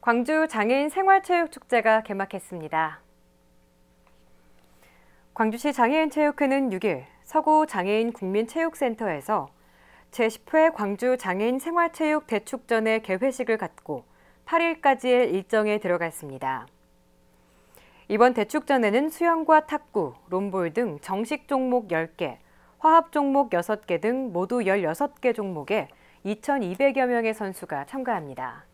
광주 장애인 생활체육축제가 개막했습니다. 광주시 장애인체육회는 6일 서구 장애인 국민체육센터에서 제10회 광주 장애인 생활체육 대축전의 개회식을 갖고 8일까지의 일정에 들어갔습니다. 이번 대축전에는 수영과 탁구, 롬볼 등 정식 종목 10개, 화합 종목 6개 등 모두 16개 종목에 2,200여 명의 선수가 참가합니다.